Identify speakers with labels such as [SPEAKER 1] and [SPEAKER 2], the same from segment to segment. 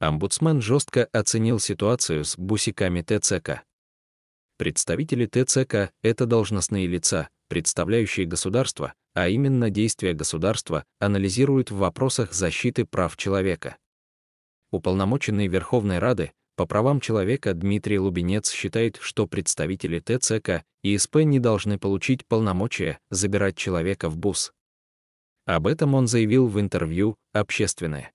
[SPEAKER 1] Омбудсмен жестко оценил ситуацию с бусиками ТЦК. Представители ТЦК — это должностные лица, представляющие государство, а именно действия государства анализируют в вопросах защиты прав человека. Уполномоченный Верховной Рады по правам человека Дмитрий Лубинец считает, что представители ТЦК и СП не должны получить полномочия забирать человека в бус. Об этом он заявил в интервью «Общественное».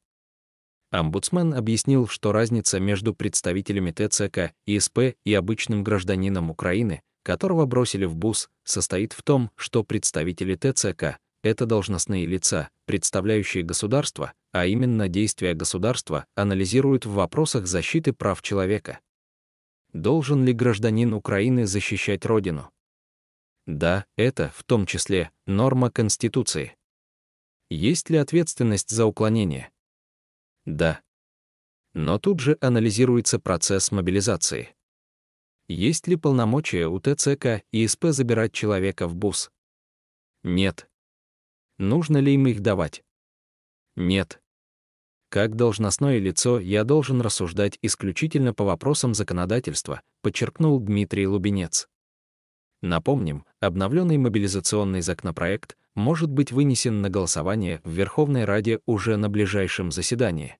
[SPEAKER 1] Омбудсмен объяснил, что разница между представителями ТЦК, ИСП и обычным гражданином Украины, которого бросили в бус, состоит в том, что представители ТЦК — это должностные лица, представляющие государство, а именно действия государства анализируют в вопросах защиты прав человека. Должен ли гражданин Украины защищать Родину? Да, это, в том числе, норма Конституции. Есть ли ответственность за уклонение? Да. Но тут же анализируется процесс мобилизации. Есть ли полномочия у ТЦК и СП забирать человека в БУС? Нет. Нужно ли им их давать? Нет. Как должностное лицо я должен рассуждать исключительно по вопросам законодательства, подчеркнул Дмитрий Лубенец. Напомним, обновленный мобилизационный законопроект может быть вынесен на голосование в Верховной Раде уже на ближайшем заседании.